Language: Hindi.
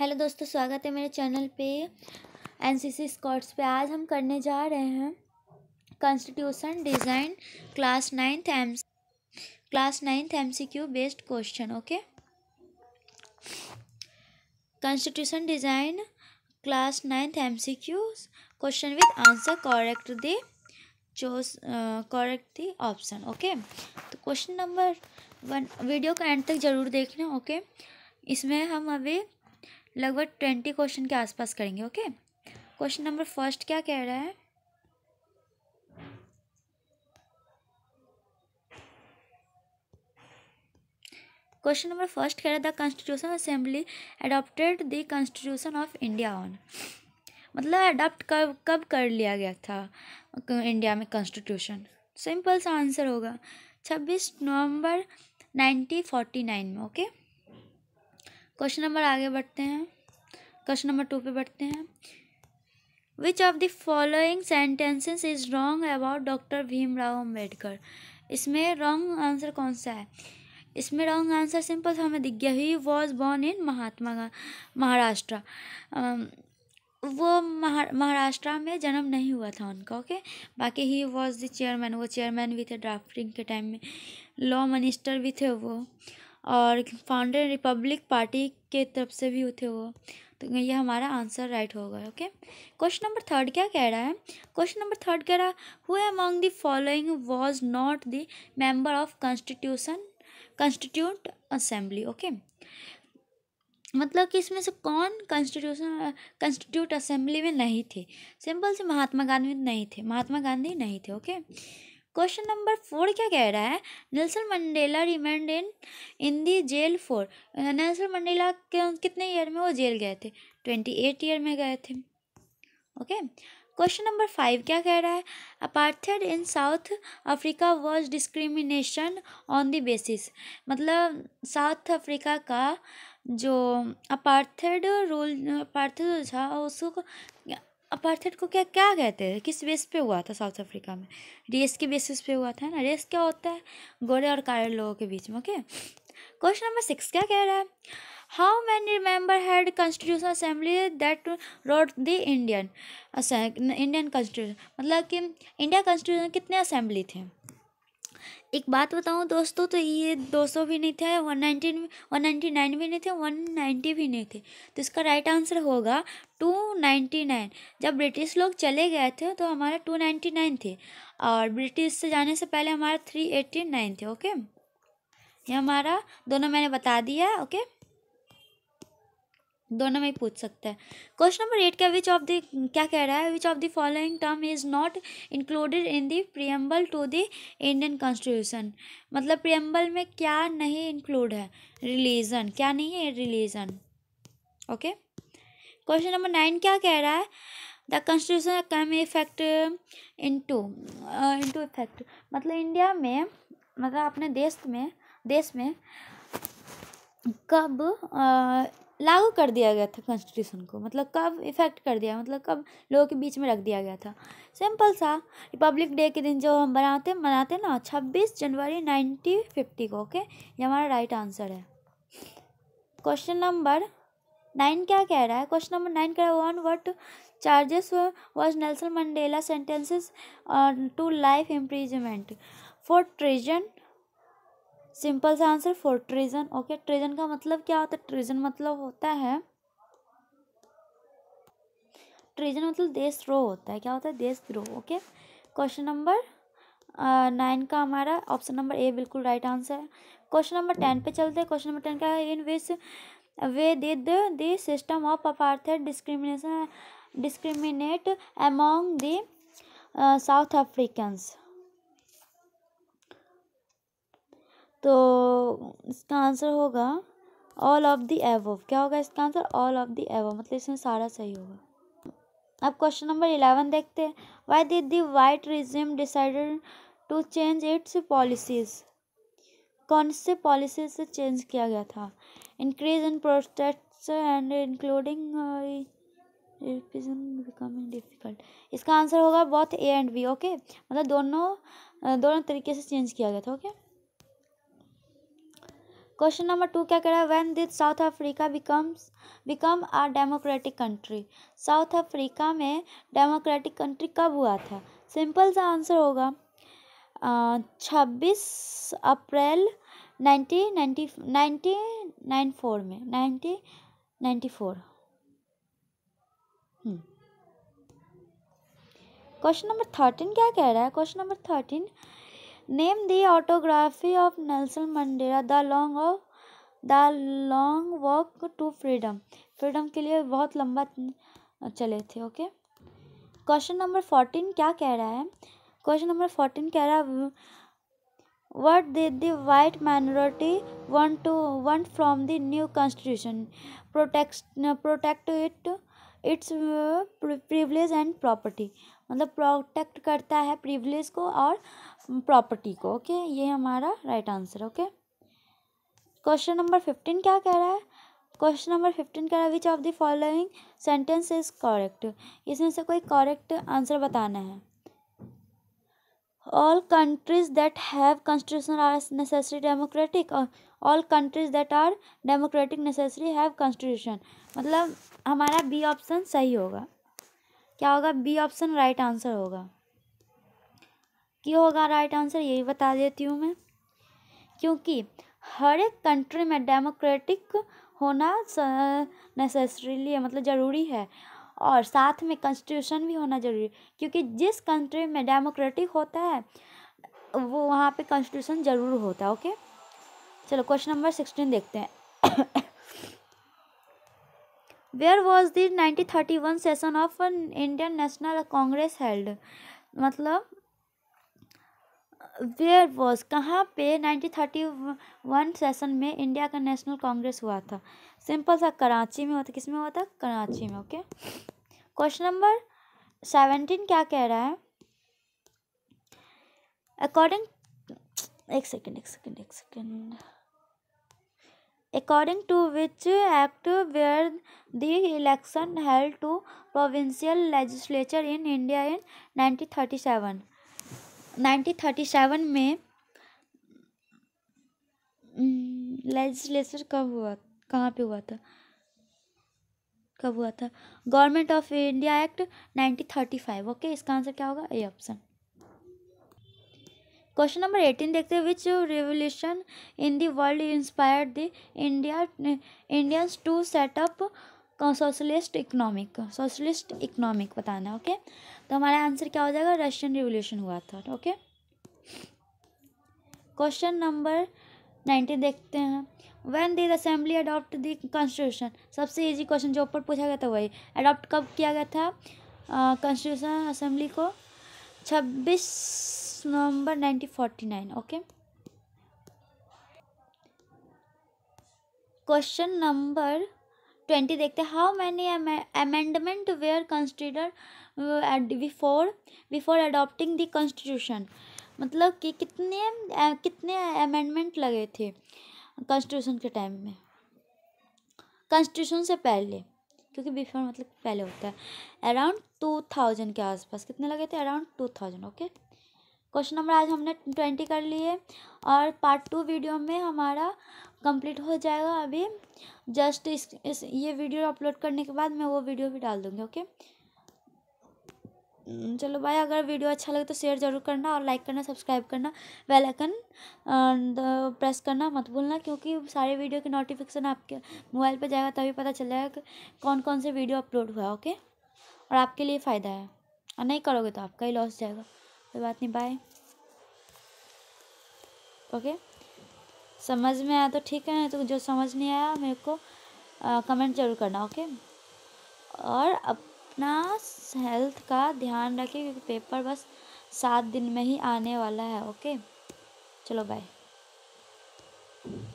हेलो दोस्तों स्वागत है मेरे चैनल पे एनसीसी स्कॉट्स पे आज हम करने जा रहे हैं constitution design class ninth M class ninth M C Q based question okay constitution design class ninth M C Q question with answer correct the choose correct the option okay तो क्वेश्चन नंबर वन वीडियो का एंड तक ज़रूर देखना ओके okay? इसमें हम अभी लगभग ट्वेंटी क्वेश्चन के आसपास करेंगे ओके क्वेश्चन नंबर फर्स्ट क्या कह रहा है क्वेश्चन नंबर फर्स्ट कह रहा है the constitution assembly adopted the constitution of India on मतलब अडॉप्ट कब कब कर लिया गया था इंडिया में कॉन्स्टिट्यूशन सिंपल सा आंसर होगा छब्बीस नवंबर नाइनटीन फोर्टी नाइन में ओके okay? क्वेश्चन नंबर आगे बढ़ते हैं क्वेश्चन नंबर टू पे बढ़ते हैं which of the following sentences is wrong about doctor Bhimrao Ambedkar इसमें रॉन्ग आंसर कौन सा है इसमें रॉन्ग आंसर सिंपल हमें दिख गया ही वॉज बॉर्न इन महात्मा महाराष्ट्र वो महा महाराष्ट्र में जन्म नहीं हुआ था उनका ओके बाकी ही वॉज द चेयरमैन वो चेयरमैन भी थे ड्राफ्टिंग के टाइम में लॉ मिनिस्टर भी थे वो और फाउंडर रिपब्लिक पार्टी के तरफ से भी उठे वो तो ये हमारा आंसर राइट होगा ओके क्वेश्चन नंबर थर्ड क्या कह रहा है क्वेश्चन नंबर थर्ड कह रहा हुए among the following was not the member of constitution constitute assembly okay मतलब कि इसमें से कौन कॉन्स्टिट्यूशन कॉन्स्टिट्यूट असेंबली में नहीं थे सिंपल से महात्मा गांधी नहीं थे महात्मा गांधी नहीं थे okay okay? Question number four क्या कह रहा है Nelson Mandela remained in in the jail four Nelson Mandela कितने ईयर में वो जेल गए थे ट्वेंटी एट ईयर में गए थे ओके क्वेश्चन नंबर फाइव क्या कह रहा है apartheid in South Africa was discrimination on the basis मतलब साउथ अफ्रीका का जो अपार्थेड रूल अपार्थेड था उसको अपार्थाइड को क्या क्या कहते हैं किस बेस पे हुआ था साउथ अफ्रीका में रेस के बेसिस पे हुआ था ना रेस क्या होता है गोरे और काले लोगों के बीच में ओके क्वेश्चन नंबर सिक्स क्या कह रहा है how many remember had constitution assembly that wrote the Indian Indian constitution मतलब कि इंडिया कॉन्स्टिट्यूशन कितने असेंबली थे एक बात बताऊँ दोस्तों तो ये दो सौ भी नहीं थे one nineteen one ninety nine भी नहीं थे वन नाइन्टी भी नहीं थे तो इसका राइट आंसर होगा टू नाइन्टी नाइन जब ब्रिटिश लोग चले गए थे तो हमारा टू नाइन्टी नाइन थे और ब्रिटिश से जाने से पहले हमारा थ्री एट्टी नाइन थे ओके ये हमारा दोनों मैंने बता दिया ओके दोनों में ही पूछ सकते हैं क्वेश्चन नंबर एट का विच ऑफ द क्या कह रहा है which of the following term is not included in the preamble to the Indian constitution मतलब प्रियम्बल में क्या नहीं इंक्लूड है रिलीजन क्या नहीं है religion okay question number nine क्या कह रहा है the constitution come effect in in to effect मतलब इंडिया में मतलब अपने देश में देश में कब uh, लागू कर दिया गया था कॉन्स्टिट्यूशन को मतलब कब इफ़ेक्ट कर दिया मतलब कब लोगों के बीच में रख दिया गया था सिंपल सा रिपब्लिक डे के दिन जो हम बनाते मनाते ना छब्बीस जनवरी नाइनटीन फिफ्टी को ओके ये हमारा राइट आंसर है क्वेश्चन नंबर नाइन क्या कह रहा है क्वेश्चन नंबर नाइन कह रहा है on what charges was Nelson Mandela sentences to life imprisonment for treason simple सा answer for treason okay treason का मतलब क्या होता है ट्रीजन मतलब होता है ट्रीजन मतलब देशद्रोह होता है क्या होता है देशद्रोह ओके क्वेश्चन नंबर नाइन का हमारा ऑप्शन नंबर ए बिल्कुल राइट आंसर है क्वेश्चन नंबर टेन पे चलते हैं क्वेश्चन नंबर टेन का है in which way did the system of apartheid discrimination discriminate among the Africans तो इसका आंसर होगा ऑल ऑफ द एवो क्या होगा इसका आंसर ऑल ऑफ द एवो मतलब इसमें सारा सही होगा अब क्वेश्चन नंबर इलेवन देखते हैं why did the white regime decided to change its policies कौन से पॉलिसी से चेंज किया गया था increase in prospects and including becoming difficult इसका आंसर होगा बहुत ए एंड बी ओके मतलब दोनों दोनों तरीके से चेंज किया गया था okay okay? Question number two क्या कह रहा है when did South Africa becomes become a democratic country South Africa में डेमोक्रेटिक कंट्री कब हुआ था सिंपल सा आंसर होगा छब्बीस अप्रैल nineteen ninety ninety nine four में nineteen ninety four question number thirteen क्या कह रहा है question number thirteen name the autobiography of Nelson Mandela the long of the long walk to freedom freedom के लिए बहुत लंबा चले थे ओके क्वेश्चन नंबर फोर्टीन क्या कह रहा है क्वेश्चन नंबर फोर्टीन कह रहा है what did the white minority one to one from the new constitution protect protect it its privilege and property मतलब प्रोटेक्ट करता है प्रिविलेज को और प्रॉपर्टी को ओके ये हमारा right answer okay question number fifteen क्या कह रहा है क्वेश्चन नंबर फिफ्टीन कह रहा है which of the following sentence is correct इसमें से कोई करेक्ट आंसर बताना है all countries that have constitution are necessary democratic all countries countries are democratic necessary have have मतलब हमारा बी ऑप्शन सही होगा क्या होगा बी ऑप्शन राइट आंसर होगा क्या होगा राइट आंसर यही बता देती हूँ मैं क्योंकि हर एक कंट्री में डेमोक्रेटिक होना नेसेसरीली है मतलब ज़रूरी है और साथ में कॉन्स्टिट्यूशन भी होना ज़रूरी है क्योंकि जिस कंट्री में डेमोक्रेटिक होता है वो वहाँ पे कॉन्स्टिट्यूशन ज़रूर होता है ओके चलो क्वेश्चन नंबर सिक्सटीन देखते हैं where was this nineteen thirty one session of Indian National Congress held मतलब वेयर वॉज कहाँ पे वन सेशन में इंडिया का नेशनल कांग्रेस हुआ था सिंपल सा कराची में हुआ था किस में हुआ था कराची में ओके क्वेश्चन नंबर सेवेंटीन क्या कह रहा है अकॉर्डिंग एक सेकेंड एक सेकेंड एक second to which act were the election held to provincial legislature in India in nineteen thirty seven 1937 में लेजिस्लेचर कब हुआ कहाँ पे हुआ था कब हुआ था government of India act 1935 okay इसका आंसर क्या होगा A option question number eighteen देखते हैं which revolution in world world inspired the India Indians to set up socialist economic socialist economic बताना ओके तो हमारा आंसर क्या हो जाएगा रशियन रिवोल्यूशन हुआ था ओके क्वेश्चन नंबर नाइन्टीन देखते हैं when this assembly adopt the constitution सबसे इजी क्वेश्चन जो ऊपर पूछा गया था वही अडॉप्ट कब किया गया था कॉन्स्टिट्यूशन असेंबली को छब्बीस नवंबर nineteen forty nine okay question number twenty देखते हैं how many amendment were consider before before adopting the constitution मतलब कि कितने uh, कितने अमेंडमेंट लगे थे कॉन्स्टिट्यूशन के टाइम में कॉन्स्टिट्यूशन से पहले क्योंकि बिफोर मतलब पहले होता है अराउंड टू थाउजेंड के आसपास कितने लगे थे around two thousand okay question number आज हमने ट्वेंटी कर लिए और पार्ट टू वीडियो में हमारा कंप्लीट हो जाएगा अभी जस्ट इस, इस ये वीडियो अपलोड करने के बाद मैं वो वीडियो भी डाल दूँगी ओके हम्म। हम्म, चलो भाई अगर वीडियो अच्छा लगे तो शेयर ज़रूर करना और लाइक करना सब्सक्राइब करना बेल आइकन प्रेस करना मत भूलना क्योंकि सारे वीडियो के नोटिफिकेशन आपके मोबाइल पर जाएगा तभी पता चल जाएगा कि कौन कौन से वीडियो अपलोड हुआ ओके और आपके लिए फ़ायदा है और नहीं करोगे तो आपका ही लॉस जाएगा कोई बात नहीं बाय ओके समझ में आया तो ठीक है तो जो समझ नहीं आया मेरे को आ, कमेंट जरूर करना ओके और अपना हेल्थ का ध्यान रखिए क्योंकि पेपर बस सात दिन में ही आने वाला है ओके चलो बाय